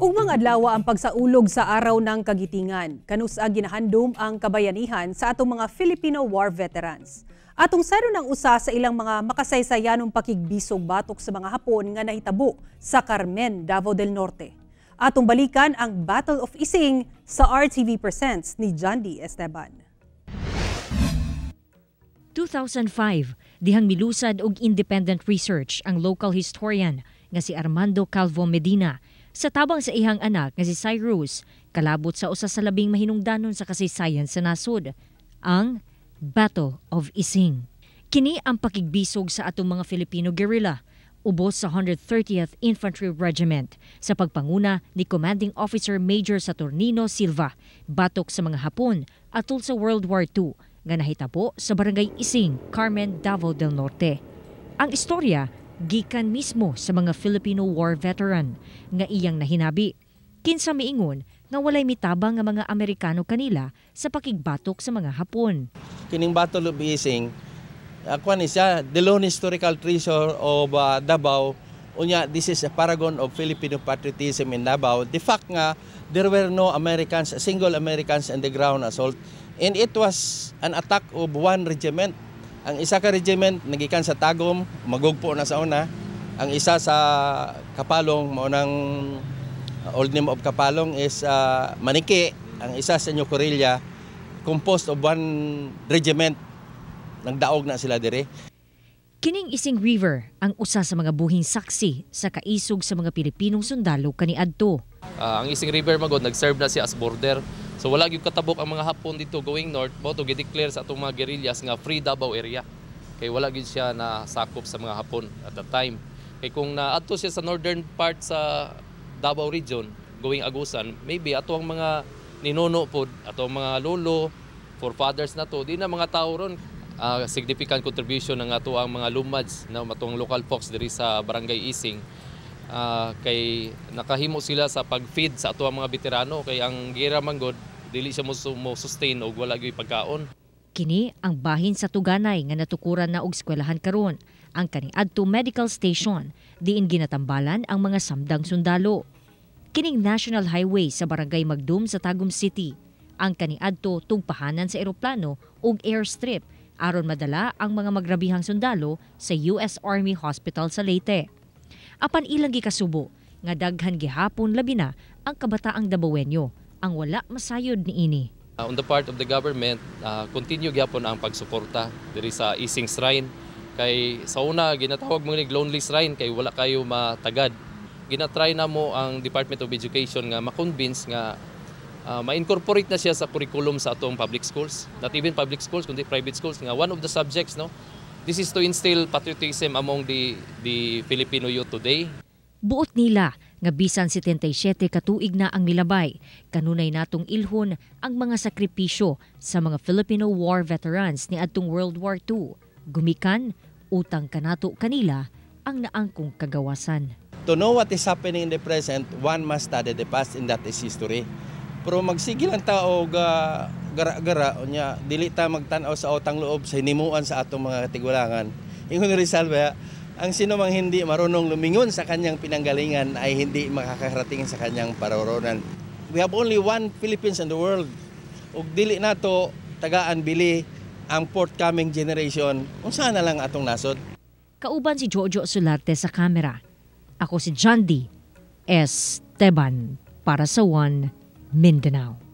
Ugmang adlaw ang pagsaulog sa araw ng kagitingan. Kanusa ginahandom ang kabayanihan sa atong mga Filipino war veterans. Atong saro ng usa sa ilang mga makasaysayanong pakigbisog batok sa mga Hapon nga nahitabo sa Carmen, Davao del Norte. Atong balikan ang Battle of Ising sa RTV Presents ni John Esteban. 2005, dihang milusad og independent research ang local historian nga si Armando Calvo Medina – sa tabang sa ihang anak nga si Cyrus, kalabot sa usa sa labing mahinungdanon sa kasaysayan sa nasod, ang Battle of Ising. Kini ang pakigbisog sa atong mga Filipino guerrilla ubos sa 130th Infantry Regiment sa pagpanguna ni Commanding Officer Major Saturnino Silva batok sa mga Hapon atol sa World War II nga nahitabo sa Barangay Ising, Carmen, Davao del Norte. Ang istorya gikan mismo sa mga Filipino war veteran nga iyang nahinabi. Kinsa miingon nga walay mitabang nga mga Amerikano kanila sa pakigbatok sa mga Hapon. Kining Battle of Ising, akuan uh, siya, the lone historical treasure of uh, Davao. Unya, this is a paragon of Filipino patriotism in Davao. The fact nga, there were no Americans, single Americans in the ground assault. And it was an attack of one regiment ang isa ka regiment nagikan sa Tagum, magugpo na sa una. Ang isa sa Kapalong, nang old name of Kapalong is uh, Maniki. Ang isa sa New Corilla, composed of one regiment. Nagdaog na sila dire. Kining Ising River ang usa sa mga buhing saksi sa kaisog sa mga Pilipinong sundalo kaniadto. Uh, ang Ising River magod nag-serve na siya as border So wala gyud katabok ang mga Hapon dito going north mo to gideclare sa atong mga guerrillas nga free Davao area. Kay wala gyud siya na sakop sa mga Hapon at that time. Kay kung naadto siya sa northern part sa Davao region going agusan, maybe ato ang mga ninuno pod, ato ang mga lolo, forefathers na to, di na mga tao ron uh, significant contribution ng ato ang mga lumads na matong local folks diri sa Barangay Ising uh, kay nakahimo sila sa pag-feed sa ato ang mga veterano kay ang gira manggod dili siya mo sustain og wala gyud pagkaon. Kini ang bahin sa Tuganay nga natukuran na og eskwelahan karon, ang kaning medical station diin ginatambalan ang mga samdang sundalo. Kining National Highway sa Barangay Magdum sa Tagum City ang kaning tugpahanan sa eroplano ug airstrip aron madala ang mga magrabihang sundalo sa US Army Hospital sa Leyte. Apan ilang gikasubo nga daghan gihapon labi na ang kabataang Dabawenyo ang wala masayod niini. Uh, ah, on the part of the government, uh, continue gyapon ang pagsuporta diri sa Ising Shrine kay sa una ginatawag mo ni lonely shrine kay wala kayo matagad. Ginatry na mo ang Department of Education nga makonvince nga uh, ma-incorporate na siya sa curriculum sa atong public schools. Not even public schools kundi private schools nga one of the subjects no. This is to instill patriotism among the the Filipino youth today. Buot nila nga bisan 77 katuig na ang milabay, kanunay natong ilhon ang mga sakripisyo sa mga Filipino war veterans ni adtong World War II. Gumikan, utang kanato kanila ang naangkong kagawasan. To know what is happening in the present, one must study the past and that is history. Pero magsigil ang tao ga gara-gara unya dili ta magtan-aw sa utang loob sa hinimuan sa atong mga tigwalangan. Ingon ni Rizal ba, ang sino mang hindi marunong lumingon sa kanyang pinanggalingan ay hindi makakarating sa kanyang paroronan. We have only one Philippines in the world. Ug dili nato tagaan bili ang forthcoming generation Unsa na lang atong nasod. Kauban si Jojo Sularte sa kamera. Ako si John D. Esteban para sa One Mindanao.